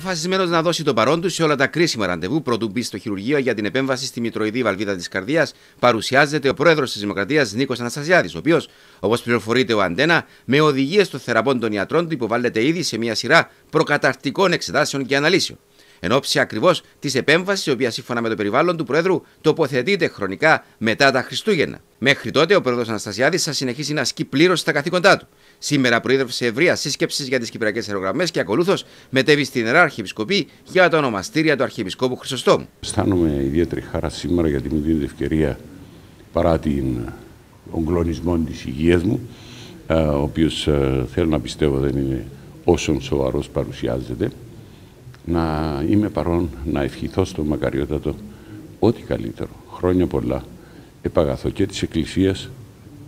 αποφασισμένος να δώσει το παρόν του σε όλα τα κρίσιμα ραντεβού πρωτού μπει στο χειρουργείο για την επέμβαση στη μητροειδή βαλβίδα της καρδίας, παρουσιάζεται ο πρόεδρος της Δημοκρατίας Νίκος Αναστασιάδης, ο οποίος, όπως πληροφορείται ο Αντένα, με οδηγίες των θεραπών των ιατρών του υποβάλλεται ήδη σε μια σειρά προκαταρτικών εξετάσεων και αναλύσεων εν ώψη ακριβώς της επέμβασης, η οποία σύμφωνα με το περιβάλλον του Προέδρου τοποθετείται χρονικά μετά τα Χριστούγεννα. Μέχρι τότε, ο Πρόεδρος Αναστασιάδης θα συνεχίσει να ασκεί πλήρως τα καθήκοντά του. Σήμερα προείδευσε ευρεία σύσκεψης για τις κυπριακές αερογραμμές και ακολούθως μετέβη στην Ιερά Αρχιεπισκοπή για τα ονομαστήρια του Αρχιεπισκόπου Χρυσοστόμου. Αισθάνομαι ιδιαίτερη χαρά σήμερα γιατί μου δίνεται ευκαιρία παρά την ε, ογκλονισμό της υγείας μου, ε, ο οποίος ε, θέλω να πιστεύω δεν είναι όσο σοβαρός παρουσιάζεται να είμαι παρόν, να ευχηθώ στον μακαριότατο ό,τι καλύτερο. Χρόνια πολλά επαγαθώ και της Εκκλησίας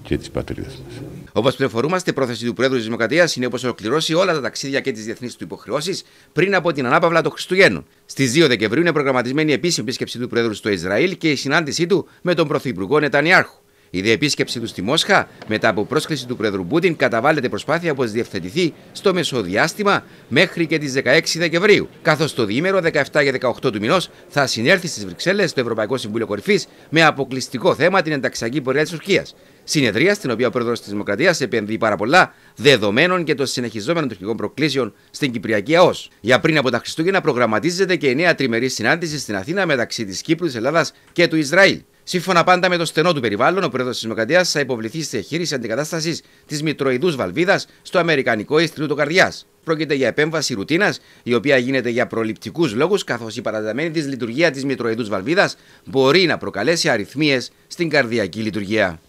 και της πατρίδας μας. Όπως πληροφορούμαστε, η πρόθεση του Πρόεδρου της Δημοκρατίας είναι πω ολοκληρώσει όλα τα ταξίδια και τις διεθνείς του υποχρεώσεις πριν από την ανάπαυλα των Χριστουγέννων. Στις 2 Δεκεμβρίου είναι προγραμματισμένη η επίσημη επίσκεψη του Πρόεδρου στο Ισραήλ και η συνάντησή του με τον Πρωθυπουργό Νετανιάρχου. Η διεπίσκεψη του στη Μόσχα, μετά από πρόσκληση του Πρόεδρου Πούτιν, καταβάλλεται προσπάθεια που διευθετηθεί στο μεσοδιάστημα μέχρι και τις 16 Δεκεμβρίου. Καθώς το διήμερο 17 και 18 του μηνός θα συνέλθει στις Βρυξέλλες το Ευρωπαϊκό Συμβούλιο Κορυφής με αποκλειστικό θέμα την ενταξιακή πορεία της Τουρκίας. Συνεδρία στην οποία ο πρόεδρος της Δημοκρατίας επενδύει πάρα πολλά, δεδομένων και των συνεχιζόμενων τουρκικών προκλήσεων στην Κυπριακή ΑΟΣ. Για πριν από τα Χριστούγεννα προγραμματίζεται και η νέα τριμερή συνάντηση στην Αθήνα μεταξύ της Κύπρου, Ελλάδας και του Ισραήλ. Σύμφωνα πάντα με το στενό του περιβάλλον, ο πρόεδρος της Δημοκρατίας θα υποβληθεί στη χείριση αντικατάστασης της Μητροειδού Βαλβίδας στο Αμερικανικό Ινστιτούτο Καρδιάς. Πρόκειται για επέμβαση ρουτίνας, η οποία γίνεται για προληπτικούς λόγους, καθώς η παραταμένη τη λειτουργία τη Μητροειδού Βαλβίδας μπορεί να προκαλέσει αριθμίες στην καρδιακή λειτουργία.